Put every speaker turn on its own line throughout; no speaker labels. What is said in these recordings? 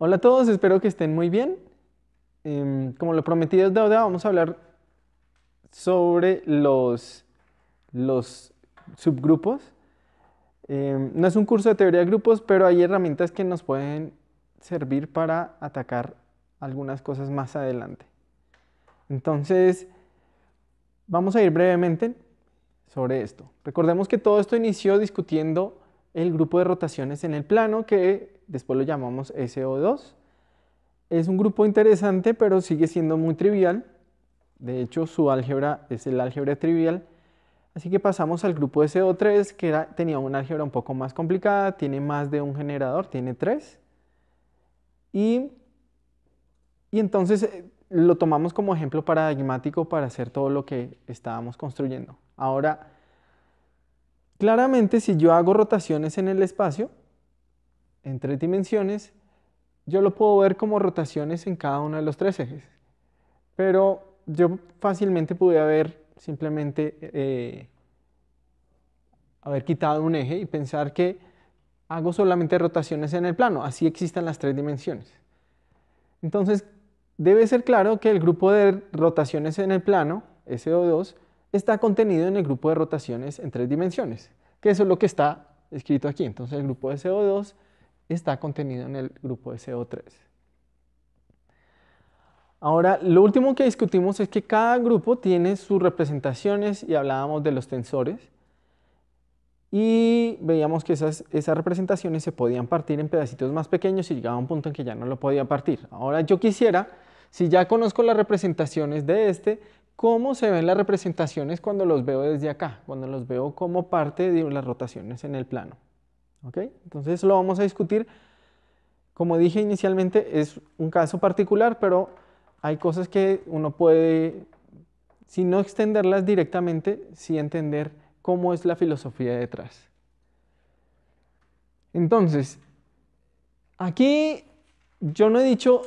Hola a todos, espero que estén muy bien. Em, como lo prometí desde deuda, vamos a hablar sobre los, los subgrupos. Em, no es un curso de teoría de grupos, pero hay herramientas que nos pueden servir para atacar algunas cosas más adelante. Entonces, vamos a ir brevemente sobre esto. Recordemos que todo esto inició discutiendo el grupo de rotaciones en el plano que después lo llamamos SO2. Es un grupo interesante, pero sigue siendo muy trivial. De hecho, su álgebra es el álgebra trivial. Así que pasamos al grupo so 3 que tenía una álgebra un poco más complicada, tiene más de un generador, tiene tres. y entonces eh, lo tomamos como ejemplo paradigmático para hacer todo lo que estábamos construyendo. Ahora, claramente si yo hago rotaciones en el espacio, en tres dimensiones, yo lo puedo ver como rotaciones en cada uno de los tres ejes. Pero yo fácilmente pude haber simplemente eh, haber quitado un eje y pensar que hago solamente rotaciones en el plano, así existan las tres dimensiones. Entonces, debe ser claro que el grupo de rotaciones en el plano, SO2, está contenido en el grupo de rotaciones en tres dimensiones, que eso es lo que está escrito aquí. Entonces, el grupo de SO2 está contenido en el grupo so CO3. Ahora, lo último que discutimos es que cada grupo tiene sus representaciones y hablábamos de los tensores y veíamos que esas, representaciones se podían partir en pedacitos más pequeños y llegaba a un punto en que ya no lo podía partir. Ahora yo quisiera, si ya conozco las representaciones de este, cómo se ven las representaciones cuando los veo desde acá, cuando los veo como parte de las rotaciones en el plano. Entonces lo vamos a discutir. Como dije inicialmente, es un caso particular, pero hay cosas que uno puede, si no extenderlas directamente, sí entender cómo es la filosofía detrás. Entonces, aquí yo no he dicho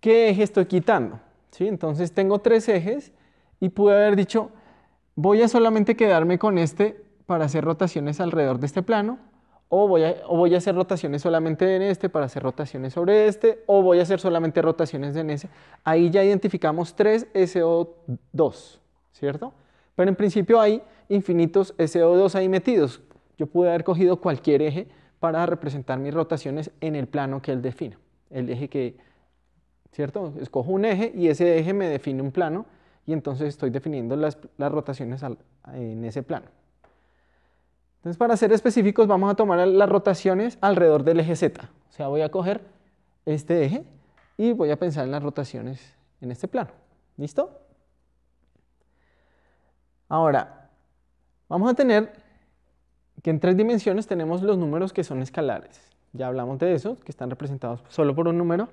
qué eje estoy quitando. Entonces tengo tres ejes y pude haber dicho, voy a solamente quedarme con este para hacer rotaciones alrededor de este plano o voy, a, hacer rotaciones solamente en este para hacer rotaciones sobre este, o voy a hacer solamente rotaciones en ese. Ahí ya identificamos tres SO2, ¿cierto? Pero en principio hay infinitos SO2 ahí metidos. Yo pude haber cogido cualquier eje para representar mis rotaciones en el plano que él define. El eje que, ¿cierto? Escojo un eje y ese eje me define un plano y entonces estoy definiendo las, rotaciones en ese plano. Entonces, para ser específicos, vamos a tomar las rotaciones alrededor del eje Z. O sea, voy a coger este eje y voy a pensar en las rotaciones en este plano. ¿Listo? Ahora, vamos a tener que en tres dimensiones tenemos los números que son escalares. Ya hablamos de eso, que están representados solo por un número,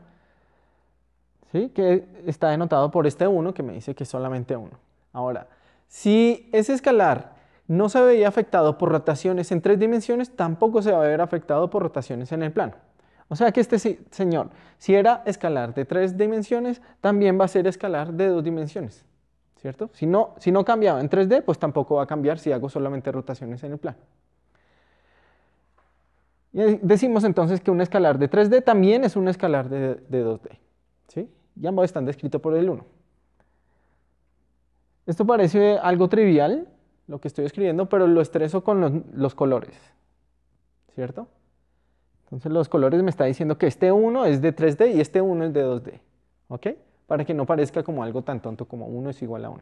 ¿sí? que está denotado por este 1 que me dice que es solamente 1. Ahora, si ese escalar no se veía afectado por rotaciones en tres dimensiones, tampoco se va a ver afectado por rotaciones en el plano. O sea que este señor, si era escalar de tres dimensiones, también va a ser escalar de dos dimensiones, ¿cierto? Si no, si no cambiaba en 3D, pues tampoco va a cambiar si hago solamente rotaciones en el plano. decimos entonces que un escalar de 3D también es un escalar de, de 2D, ¿sí? Y ambos están descritos por el 1. Esto parece algo trivial, lo que estoy escribiendo, pero lo estreso con los, colores, ¿cierto? Entonces los colores me está diciendo que este 1 es de 3D y este 1 es de 2D, ¿ok? Para que no parezca como algo tan tonto como 1 es igual a 1.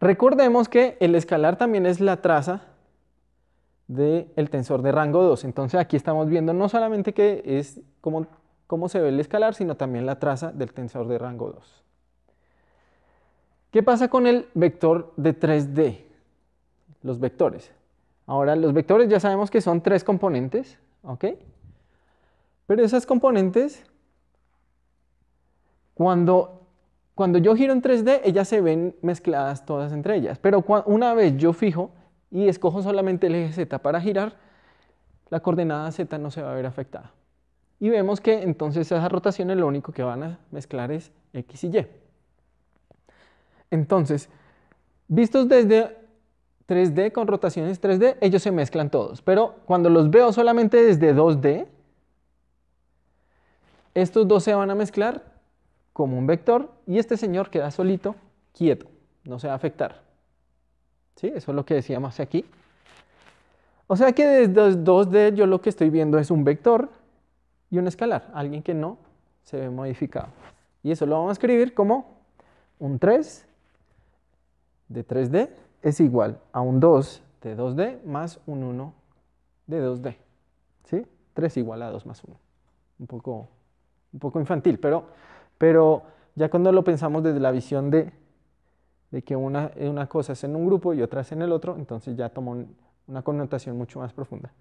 Recordemos que el escalar también es la traza del tensor de rango 2. Entonces aquí estamos viendo no solamente que es cómo, cómo se ve el escalar, sino también la traza del tensor de rango 2. ¿Qué pasa con el vector de 3D? Los vectores. Ahora, los vectores ya sabemos que son tres componentes, ¿ok? Pero esas componentes, cuando, cuando yo giro en 3D, ellas se ven mezcladas todas entre ellas. Pero una vez yo fijo y escojo solamente el eje Z para girar, la coordenada Z no se va a ver afectada. Y vemos que entonces esas rotaciones lo único que van a mezclar es X y Y. Entonces, vistos desde 3D con rotaciones 3D, ellos se mezclan todos. Pero cuando los veo solamente desde 2D, estos dos se van a mezclar como un vector y este señor queda solito, quieto, no se va a afectar. ¿Sí? Eso es lo que decíamos aquí. O sea que desde 2D yo lo que estoy viendo es un vector y un escalar, alguien que no se ve modificado. Y eso lo vamos a escribir como un 3 de 3D es igual a un 2 de 2D más un 1 de 2D. ¿sí? 3 igual a 2 más 1. Un poco, un poco infantil, pero, pero ya cuando lo pensamos desde la visión de, que una, una cosa es en un grupo y otra es en el otro, entonces ya tomó una connotación mucho más profunda.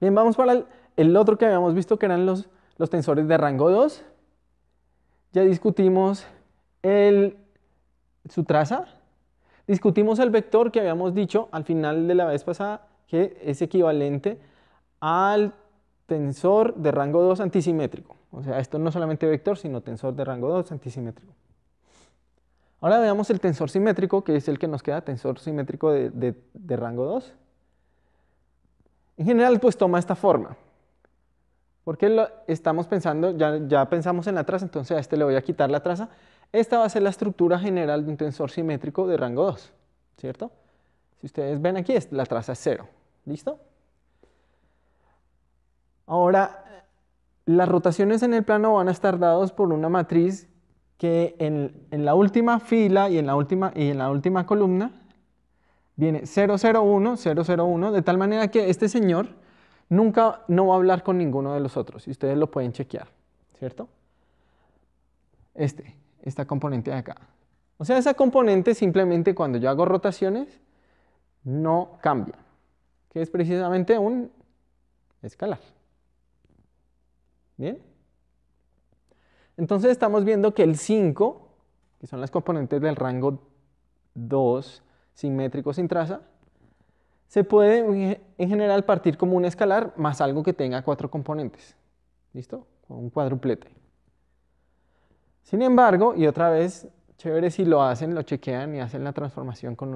Bien, vamos para el, el, otro que habíamos visto, que eran los, los tensores de rango 2. Ya discutimos el su traza. Discutimos el vector que habíamos dicho al final de la vez pasada que es equivalente al tensor de rango 2 antisimétrico. O sea, esto no es solamente vector, sino tensor de rango 2 antisimétrico. Ahora veamos el tensor simétrico, que es el que nos queda, tensor simétrico de, rango 2. En general, pues toma esta forma. Porque lo estamos pensando, ya, ya pensamos en la traza, entonces a este le voy a quitar la traza esta va a ser la estructura general de un tensor simétrico de rango 2, ¿cierto? Si ustedes ven aquí, la traza es 0, ¿listo? Ahora, las rotaciones en el plano van a estar dadas por una matriz que en, la última fila y en la última, y en la última columna viene 001, 001, de tal manera que este señor nunca no va a hablar con ninguno de los otros, y ustedes lo pueden chequear, ¿cierto? Este, esta componente de acá. O sea, esa componente simplemente cuando yo hago rotaciones no cambia, que es precisamente un escalar. ¿Bien? Entonces estamos viendo que el 5, que son las componentes del rango 2 simétrico sin traza, se puede en general partir como un escalar más algo que tenga cuatro componentes. ¿Listo? Un cuadruplete. Sin embargo, y otra vez, chévere si lo hacen, lo chequean y hacen la transformación con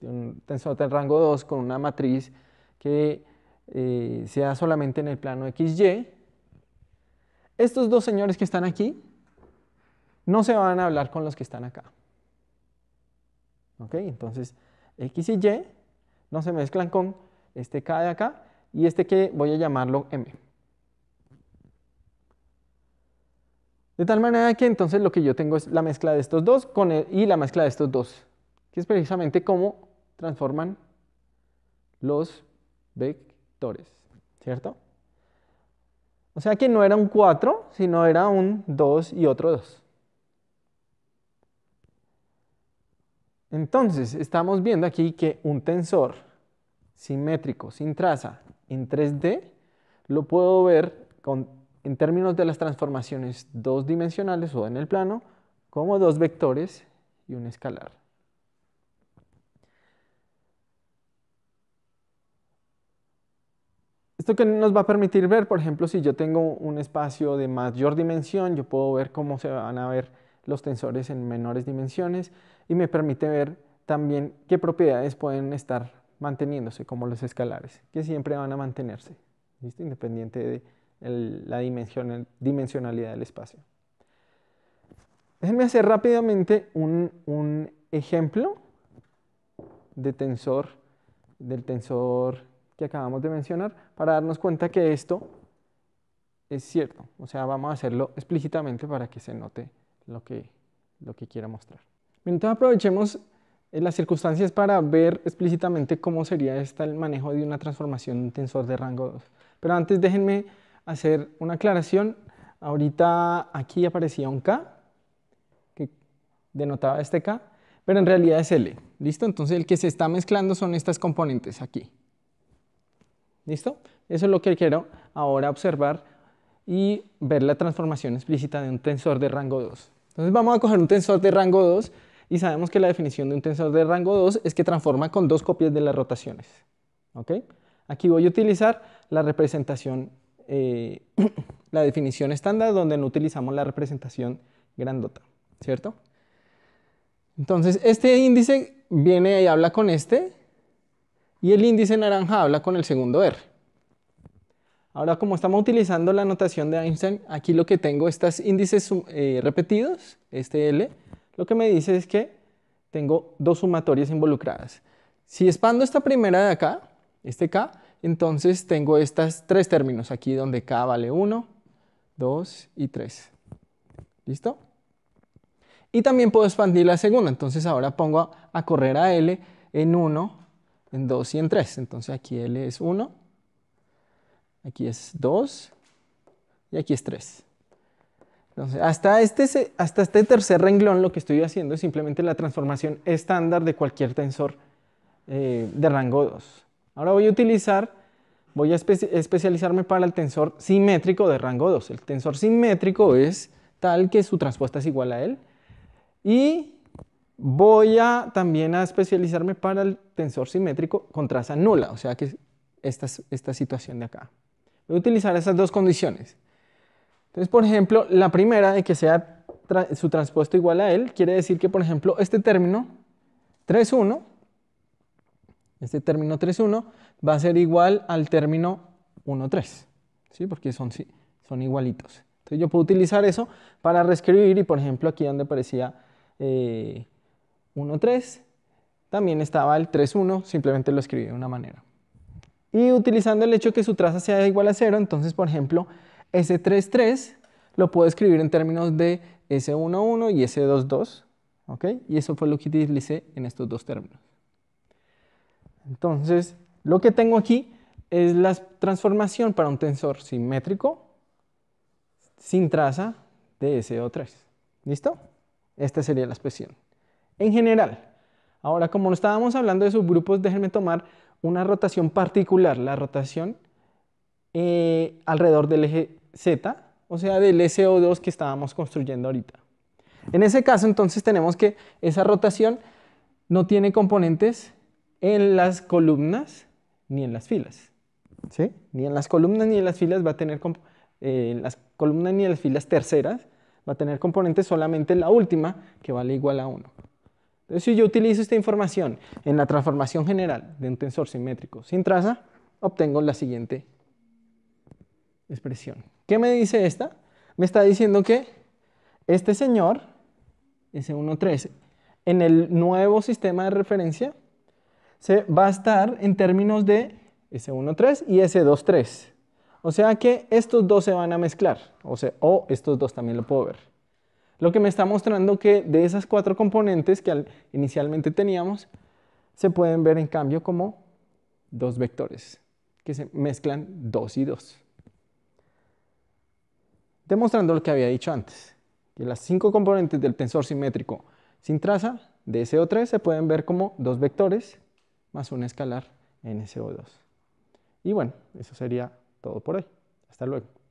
un, tensor del rango 2 con una matriz que eh, sea solamente en el plano XY. Estos dos señores que están aquí no se van a hablar con los que están acá. ¿Ok? Entonces, X y Y no se mezclan con este K de acá y este que voy a llamarlo M. De tal manera que entonces lo que yo tengo es la mezcla de estos dos y la mezcla de estos dos, que es precisamente cómo transforman los vectores, ¿cierto? O sea que no era un 4, sino era un 2 y otro 2. Entonces, estamos viendo aquí que un tensor simétrico, sin traza, en 3D, lo puedo ver con en términos de las transformaciones dos dimensionales o en el plano, como dos vectores y un escalar. Esto que nos va a permitir ver, por ejemplo, si yo tengo un espacio de mayor dimensión, yo puedo ver cómo se van a ver los tensores en menores dimensiones y me permite ver también qué propiedades pueden estar manteniéndose, como los escalares, que siempre van a mantenerse, ¿listo? independiente de la dimensionalidad del espacio. Déjenme hacer rápidamente un, ejemplo de tensor, del tensor que acabamos de mencionar, para darnos cuenta que esto es cierto. O sea, vamos a hacerlo explícitamente para que se note lo que, lo que quiero mostrar. entonces aprovechemos eh, las circunstancias para ver explícitamente cómo sería el manejo de una transformación en tensor de rango 2. Pero antes déjenme hacer una aclaración. Ahorita aquí aparecía un K, que denotaba este K, pero en realidad es L. ¿Listo? Entonces el que se está mezclando son estas componentes aquí. ¿Listo? Eso es lo que quiero ahora observar y ver la transformación explícita de un tensor de rango 2. Entonces vamos a coger un tensor de rango 2 y sabemos que la definición de un tensor de rango 2 es que transforma con dos copias de las rotaciones. ¿Ok? Aquí voy a utilizar la representación eh, la definición estándar donde no utilizamos la representación grandota, ¿cierto? Entonces, este índice viene y habla con este, y el índice naranja habla con el segundo R. Ahora, como estamos utilizando la notación de Einstein, aquí lo que tengo, estos índices eh, repetidos, este L, lo que me dice es que tengo dos sumatorias involucradas. Si expando esta primera de acá, este K, entonces tengo estos tres términos aquí donde k vale 1, 2 y 3. ¿Listo? Y también puedo expandir la segunda. Entonces ahora pongo a, correr a L en 1, en 2 y en 3. Entonces aquí L es 1, aquí es 2 y aquí es 3. Entonces, hasta este, hasta este tercer renglón lo que estoy haciendo es simplemente la transformación estándar de cualquier tensor eh, de rango 2. Ahora voy a utilizar, voy a especializarme para el tensor simétrico de rango 2. El tensor simétrico es tal que su transpuesta es igual a él. Y voy a también a especializarme para el tensor simétrico con traza nula, o sea que esta, esta situación de acá. Voy a utilizar esas dos condiciones. Entonces, por ejemplo, la primera de que sea su transpuesto igual a él, quiere decir que, por ejemplo, este término 31, este término 3,1 va a ser igual al término 1,3, ¿sí? porque son, son igualitos. Entonces yo puedo utilizar eso para reescribir y por ejemplo aquí donde aparecía 1,3 eh, también estaba el 3,1, simplemente lo escribí de una manera. Y utilizando el hecho que su traza sea igual a 0, entonces por ejemplo ese 3,3 lo puedo escribir en términos de S11 y S22, ¿ok? Y eso fue lo que utilicé en estos dos términos. Entonces, lo que tengo aquí es la transformación para un tensor simétrico sin traza de SO3. ¿Listo? Esta sería la expresión. En general, ahora como estábamos hablando de subgrupos, déjenme tomar una rotación particular, la rotación eh, alrededor del eje Z, o sea, del SO2 que estábamos construyendo ahorita. En ese caso, entonces, tenemos que esa rotación no tiene componentes en las columnas ni en las filas. ¿Sí? Ni en las columnas ni en las filas va a tener, eh, las columnas ni en las filas terceras va a tener componentes solamente la última que vale igual a 1. Entonces, si yo utilizo esta información en la transformación general de un tensor simétrico sin traza, obtengo la siguiente expresión. ¿Qué me dice esta? Me está diciendo que este señor, S13, en el nuevo sistema de referencia, se va a estar en términos de S1,3 y S2,3. O sea que estos dos se van a mezclar, o, sea, o estos dos también lo puedo ver. Lo que me está mostrando que de esas cuatro componentes que inicialmente teníamos, se pueden ver en cambio como dos vectores, que se mezclan dos y dos. Demostrando lo que había dicho antes, que las cinco componentes del tensor simétrico sin traza de SO3 se pueden ver como dos vectores más un escalar en SO2. Y bueno, eso sería todo por hoy. Hasta luego.